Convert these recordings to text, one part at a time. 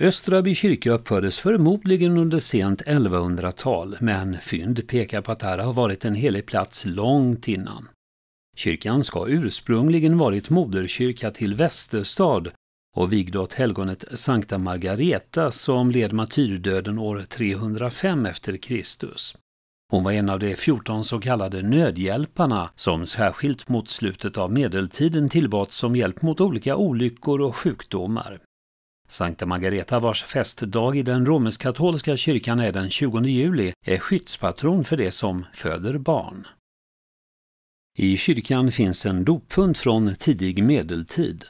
Östraby kyrka uppfördes förmodligen under sent 1100-tal, men fynd pekar på att det här har varit en helig plats långt innan. Kyrkan ska ursprungligen varit moderkyrka till Västerstad och vigd åt helgonet Sankta Margareta som led martyrdöden år 305 efter Kristus. Hon var en av de 14 så kallade nödhjälparna som särskilt mot slutet av medeltiden tillbads som hjälp mot olika olyckor och sjukdomar. Sankta Margareta, vars festdag i den romersk-katolska kyrkan är den 20 juli, är skyddspatron för det som föder barn. I kyrkan finns en dopfunt från tidig medeltid.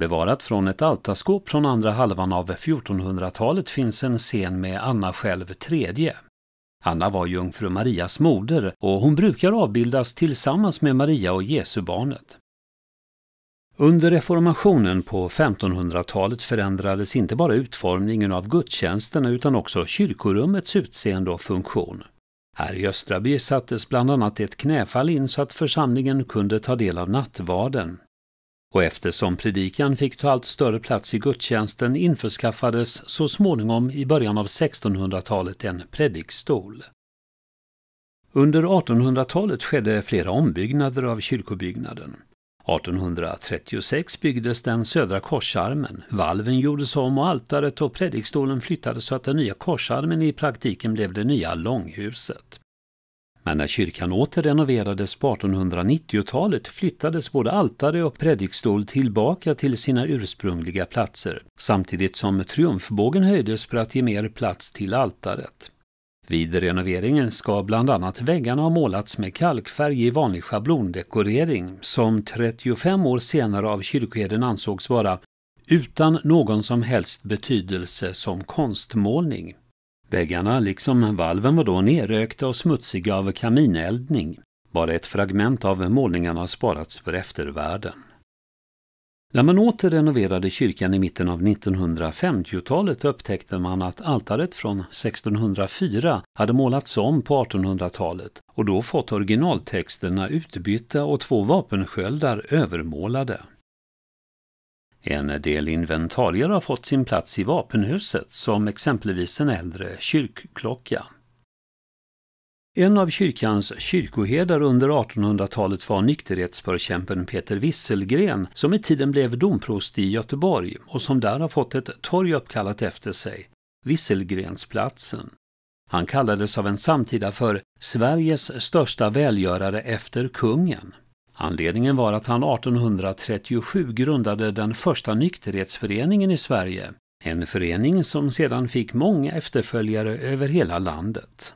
Bevarat från ett altarskåp från andra halvan av 1400-talet finns en scen med Anna själv tredje. Anna var jungfru Marias moder och hon brukar avbildas tillsammans med Maria och Jesubarnet. Under reformationen på 1500-talet förändrades inte bara utformningen av gudstjänsterna utan också kyrkorummets utseende och funktion. Här i Östraby sattes bland annat ett knäfall in så att församlingen kunde ta del av nattvarden. Och eftersom predikan fick ta allt större plats i gudstjänsten införskaffades så småningom i början av 1600-talet en predikstol. Under 1800-talet skedde flera ombyggnader av kyrkobyggnaden. 1836 byggdes den södra korsarmen, valven gjordes om och altaret och predikstolen flyttades så att den nya korsarmen i praktiken blev det nya långhuset. Men när kyrkan åter renoverades på 1890-talet flyttades både altare och predikstol tillbaka till sina ursprungliga platser, samtidigt som triumfbågen höjdes för att ge mer plats till altaret. Vid renoveringen ska bland annat väggarna ha målats med kalkfärg i vanlig schablondekorering som 35 år senare av kyrkoherden ansågs vara utan någon som helst betydelse som konstmålning. Väggarna, liksom valven, var då nerökta och smutsiga av kamineldning. Bara ett fragment av målningarna har sparats för eftervärlden. När man åter renoverade kyrkan i mitten av 1950-talet upptäckte man att altaret från 1604 hade målats om på 1800-talet och då fått originaltexterna utbytta och två vapensköldar övermålade. En del inventarier har fått sin plats i vapenhuset, som exempelvis en äldre kyrkklocka. En av kyrkans kyrkoherdar under 1800-talet var nykterhetsförkämpen Peter Wisselgren, som med tiden blev domprost i Göteborg och som där har fått ett torg uppkallat efter sig, Visselgrensplatsen. Han kallades av en samtida för Sveriges största välgörare efter kungen. Anledningen var att han 1837 grundade den första nykterhetsföreningen i Sverige, en förening som sedan fick många efterföljare över hela landet.